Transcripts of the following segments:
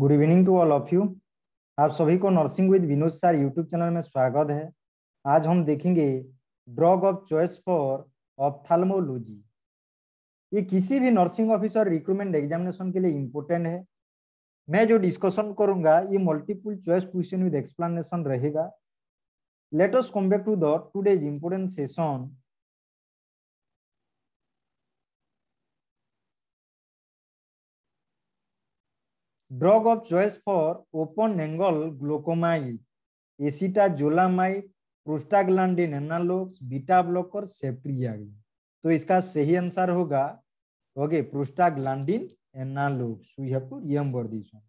Good evening to all of you आप सभी को nursing with Vinod sir YouTube channel में स्वागत है आज हम देखेंगे drug of choice for ophthalmology ये किसी भी नर्सिंग ऑफिसर रिक्रूटमेंट एग्जामिनेशन के लिए इम्पोर्टेंट है मैं जो डिस्कशन करूंगा ये multiple choice question with explanation रहेगा let come back to the today's important session Drug of choice for open angle glaucoma is prostaglandin analogues beta blocker sepriaglin तो इसका सही आंसर होगा okay prostaglandin analogues we have to remember this one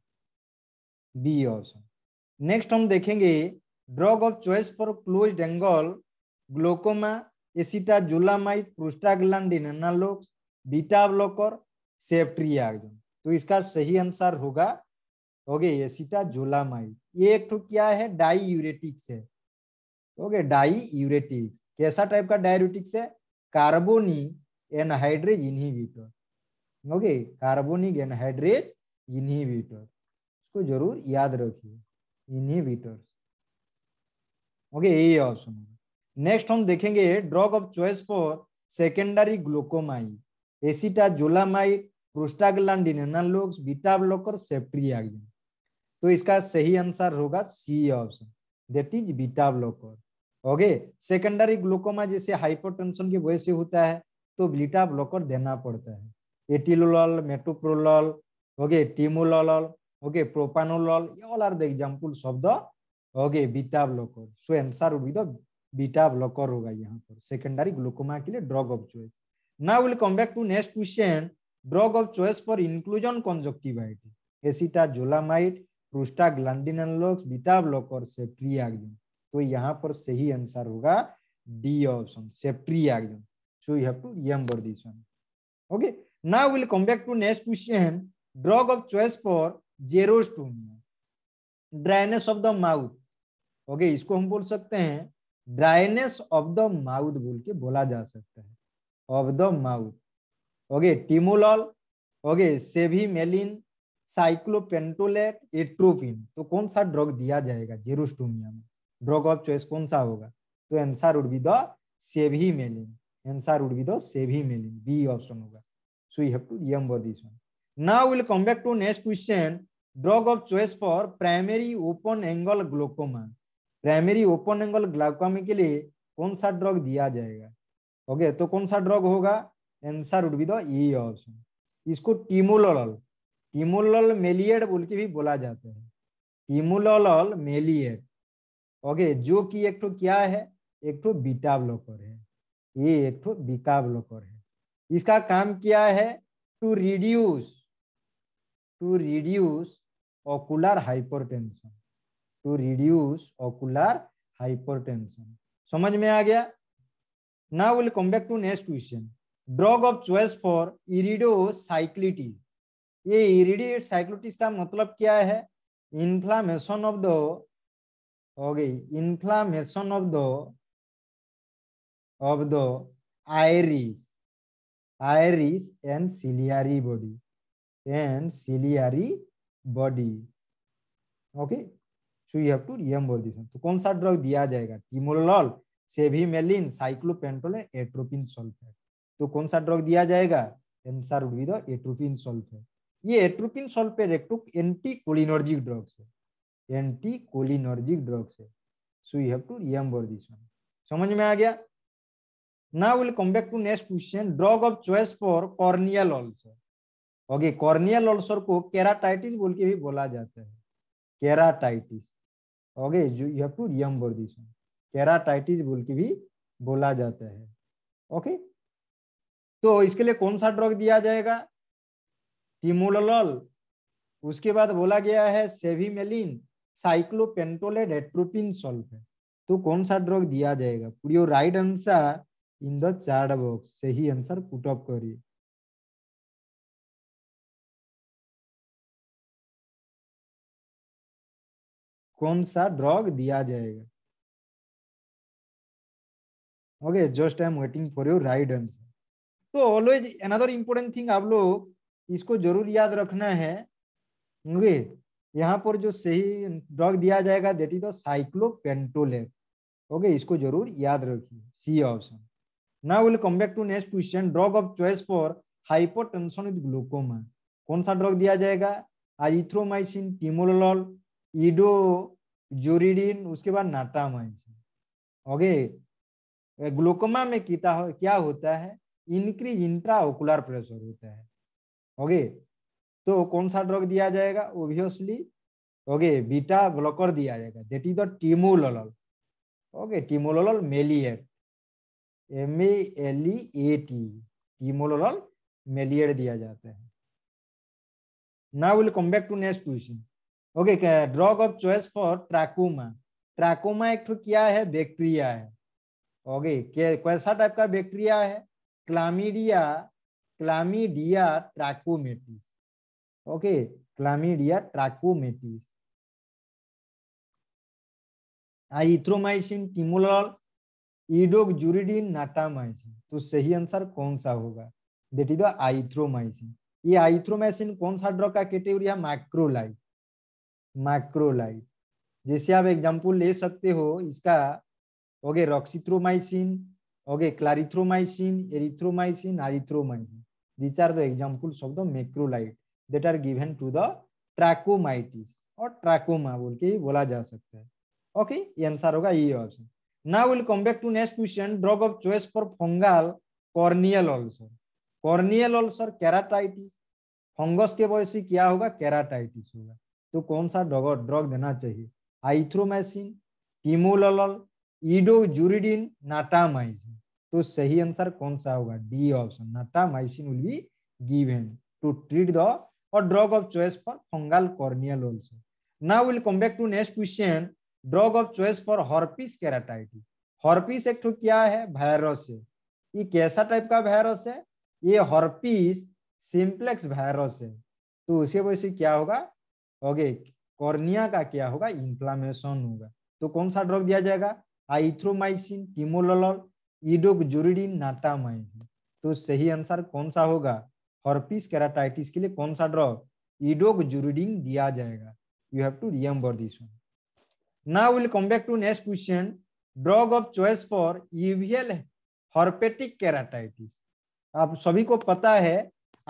B option next हम देखेंगे drug of choice for closed angle glaucoma acetazolamide prostaglandin analogues beta blocker sepriaglin तो इसका सही answer होगा ओके ये सीटाजोलामाइड ये एक तो क्या है डाई यूरेटिक्स है ओके डाई यूरेटिक्स कैसा टाइप का डायरेटिक्स है carbonic anhydrase inhibitor okay carbonic anhydrase inhibitor इसको जरूर याद रखिए इनहिबिटर ओके यही ऑप्शन नेक्स्ट हम देखेंगे drug of choice for secondary ग्लूकोमाइड जोलामाइट prostaglandin analogues beta blocker septriagin तो इसका सही आंसर होगा C option that is beta blocker okay secondary glaucoma जैसे हाइपोटेंशन की वजह से होता है तो बीटा ब्लॉकर देना पड़ता है atenolol metoprolol okay timolol okay propranolol ये all are the examples of the okay beta blocker so answer will be the beta blocker होगा यहां पर सेकेंडरी ग्लूकोमा के लिए drug of choice now will come back to next question drug of choice for inclusion conjunctivitis acetazolamide prostaglandin analogues beta blocker septriagxin तो यहां पर सही answer होगा D option septriagxin so you have to remember this one okay now we will come back to next question drug of choice for xerostomia dryness of the mouth okay इसको हम बोल सकते हैं ड्राइनेस ऑफ द माउथ बोल के बोला जा सकता है of the mouth okay timolol okay cevimeline cyclopentolate atropine तो कौन सा ड्रग दिया जाएगा जेरोस्टोमिया में ड्रग ऑफ चॉइस कौन सा होगा तो answer would be the cevimeline answer would be the cevimeline B option होगा so you have to remember this one now we'll come back to next question drug of choice for primary open angle glaucoma primary open angle glaucoma के लिए कौन सा drug दिया जाएगा okay okay, तो कौन सा ड्रग होगा एंसर उड बी ई ऑप्शन इसको टीमोलोलल टीमोलोल मेलिएट बोल के भी बोला जाता है टीमोलोलल मेलिएट ओके जो कि एक ठो क्या है एक ठो बीटा ब्लॉकर है ये एक ठो बीटा ब्लॉकर है इसका काम क्या है to reduce to reduce ocular hypertension to reduce ocular hypertension समझ में आ गया now will come back to next question drug of choice for iridocyclitis ये साइक्लोटिस का मतलब क्या है इन्फ्लामेशन ऑफ द हो गई inflammation of the of the iris iris and ciliary body and ciliary body okay so you have to remember this तो कौन सा ड्रग दिया जाएगा timolol cevimeline cyclopentol atropine sulphate तो कौन सा ड्रग दिया जाएगा answer would be the atropine sulphate ये एट्रोपिन सल्फेट एक टू एंटी कोलिनर्जिक ड्रग्स है एंटी कोलिनर्जिक ड्रग्स है so you have to remember this one समझ में आ गया now will come back to next question drug of choice for corneal ulcer okay corneal ulcer को keratitis बोल के भी बोला जाता है keratitis okay you have to remember this one keratitis बोल के भी बोला जाता है ओके okay? तो इसके लिए कौन सा ड्रग दिया जाएगा टिमोलोल उसके बाद बोला गया है सेविमेलिन साइक्लोपेंटोलेट एट्रोपिन सल्फेट तो कौन सा ड्रग दिया जाएगा पूरी right answer in the chart box सही आंसर ऑफ करिए कौन सा ड्रग दिया जाएगा okay just I am waiting for your right answer तो ऑलवेज अनदर इम्पोर्टेंट थिंग आप लोग इसको जरूर याद रखना है ओके यहाँ पर जो सही ड्रग दिया जाएगा that is the cyclopentolate okay इसको जरूर याद रखिए C option now will come back to next question drug of choice for hypotension with glaucoma कौन सा ड्रग दिया जाएगा आइथ्रोमाइसिन टीमोलोल इडो जोरिडिन उसके बाद नाटामाइसिन ओके ग्लूकोमा में किता हो, क्या होता है इंक्रीज इंट्राओकुलर प्रेशर होता है ओके तो कौन सा ड्रग दिया जाएगा ओबियसली ओके बीटा ब्लॉकर दिया जाएगा that is the टीमोलोलल okay टीमोलोलल मेलिएट M A L E A T टीमोलोलल मेलिएट दिया जाता है now will come back to next question okay drug of choice for trachoma trachoma एक तो क्या है बैक्टीरिया है ओके okay, कैसा टाइप का बैक्टीरिया है क्लामिडिया chlamydia trachomatis okay chlamydia trachomatis आइथ्रोमाइसिन टिमोलॉल इडोग ईडोक्जुरिडीन नाटामाइसिन तो सही आंसर कौन सा होगा देट इज आइथ्रोमाइसिन ये आइथ्रोमाइसिन कौन सा ड्रग का कैटेगरी है माइक्रोलाइट माइक्रोलाइट जैसे आप एग्जांपल ले सकते हो इसका okay roxithromycin okay clarithromycin erythromycin erythromycin these are the examples of the macrolide that are given to the trachomitis or trachoma बोल बोला जा सकता है ओके ये आंसर होगा ये option now will come back to next question drug of choice for fungal corneal ulcer corneal ulcer keratitis fungus के वजह से क्या होगा केराटाइटिस होगा तो कौन सा ड्रग ड्रग देना चाहिए आइथ्रोमाइसिन टीमोलल ईडोजूरिडिन नाटामाइसिन तो सही आंसर कौन सा होगा D option natamycin will be given to treat the और drug of choice for fungal corneal ulcer now will come back to next question drug of choice for herpes keratitis herpes एक तो क्या है virus है ये कैसा type का virus है ये हर्पीस सिंप्लेक्स वायरस है तो उसके वजह से क्या होगा ओके कॉर्निया का क्या होगा इंफ्लामेशन होगा तो कौन सा ड्रग दिया जाएगा आइथ्रोमाइसिन टीमोलोल ईडोग लोग जोरिडी नाटामय है तो सही आंसर कौन सा होगा हॉर्पिस कैराटाइटिस के लिए कौन सा ड्रॉप ईडोग जुरिडिन दिया जाएगा you have to remember this one ना will come back to next question drug of choice for UVL herpetic keratitis आप सभी को पता है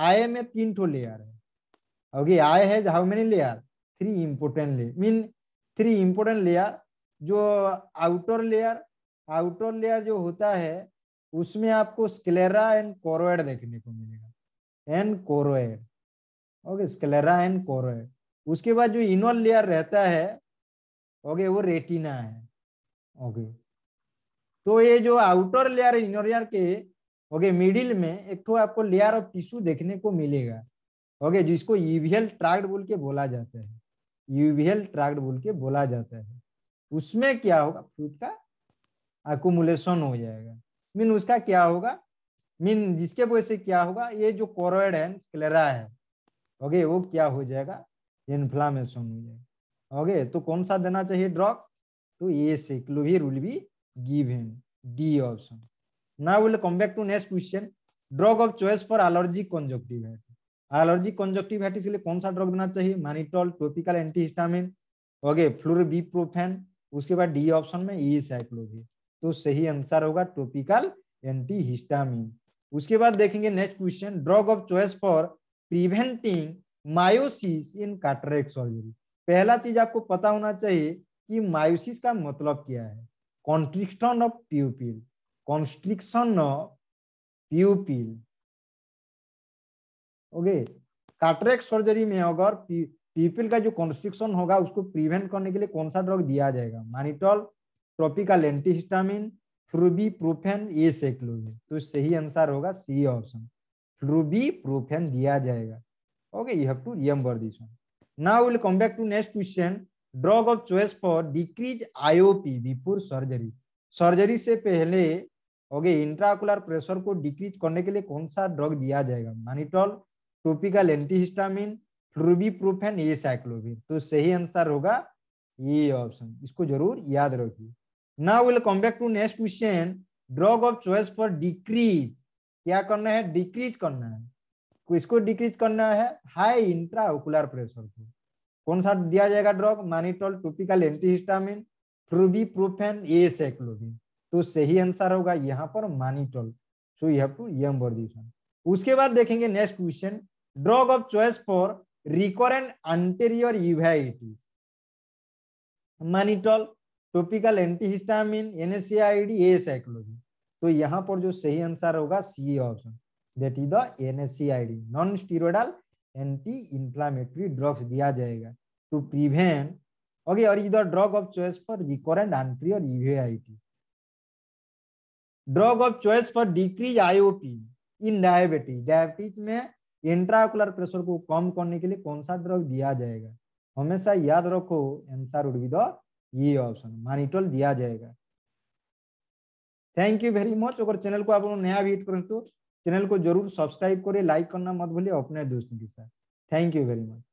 आई में तीन ठो लेयर है ओके आई है how many layer three important ले मीन थ्री इंपोर्टेंट लेयर जो आउटर लेयर आउटर लेयर जो होता है उसमें आपको स्केलेरा एंड कोरोइड देखने को मिलेगा and choroid okay sclera and choroid उसके बाद जो इनर लेयर रहता है ओके वो रेटिना है ओके तो ये जो आउटर लेयर इनर लेयर के ओके मिडिल में एक तो आपको लेयर ऑफ टिश्यू देखने को मिलेगा ओके जिसको यूवियल ट्रैक्ट बोल के बोला जाता है यूवियल ट्रैक्ट बोल के बोला जाता है उसमें क्या होगा फ्रूट का अकोमुलेशन हो जाएगा मीन उसका क्या होगा मीन जिसके वजह से क्या होगा ये जो कोरोइड है स्क्लेरा है ओके वो क्या हो जाएगा इन्फ्लामेशन हो जाएगा ओके तो कौन सा देना चाहिए ड्रग तो ये acyclovir will be given D option. Now we'll come back to next question. Drug of choice for allergic conjunctivitis. Allergic conjunctivitis के लिए कौन सा ड्रग देना चाहिए mannitol topical antihistamine okay flurbiprofen उसके बाद डी ऑप्शन में ई साइक्लोवीर तो सही आंसर होगा टोपिकल एंटी हिस्टामिन उसके बाद देखेंगे next question drug of choice for preventing miosis in cataract surgery पहला चीज आपको पता होना चाहिए कि मायोसिस का मतलब क्या है constriction of pupil constriction of pupil okay cataract surgery में अगर पीपल का जो कॉन्स्ट्रिक्शन होगा उसको प्रिवेंट करने के लिए कौन सा ड्रग दिया जाएगा mannitol tropical antihistamine profen acyclovir तो सही आंसर होगा सी ऑप्शन प्रोफेन दिया जाएगा okay you have to remember this one now will come back to next question drug of choice for decrease IOP before surgery surgery से पहले okay intraocular pressure को decrease करने के लिए कौन सा ड्रग दिया जाएगा mannitol topical antihistamine profen acyclovir तो सही आंसर होगा ये e ऑप्शन इसको जरूर याद रखिए now we'll come back to next question drug of choice for decrease क्या करना है डिक्रीज करना है तो इसको डिक्रीज करना है हाई इंट्रा ओकुलर प्रेशर को कौन सा दिया जाएगा drug mannitol topical antihistamine flurbiprofen acyclovir तो सही आंसर होगा यहां पर mannitol so you have to यम वर्दिशन उसके बाद देखेंगे next question drug of choice for recurrent anterior uveitis mannitol topical antihistamine NSAID acyclovir तो यहाँ पर जो सही आंसर होगा C option that is the NSAID non steroidal anti inflammatory drugs दिया जाएगा टू प्रिवेंट ओके और is the drug of choice for recurrent anterior uveitis drug of choice for decrease IOP in diabetes diabetes में intraocular pressure को कम करने के लिए कौन सा ड्रग दिया जाएगा हमेशा याद रखो आंसर उड विद ये ऑप्शन मानिटोल दिया जाएगा थैंक यू वेरी मच अगर चैनल को आप लोग नया भी करें तो चैनल को जरूर सब्सक्राइब करें लाइक करना मत भूलिए अपने दोस्तों के साथ थैंक यू वेरी मच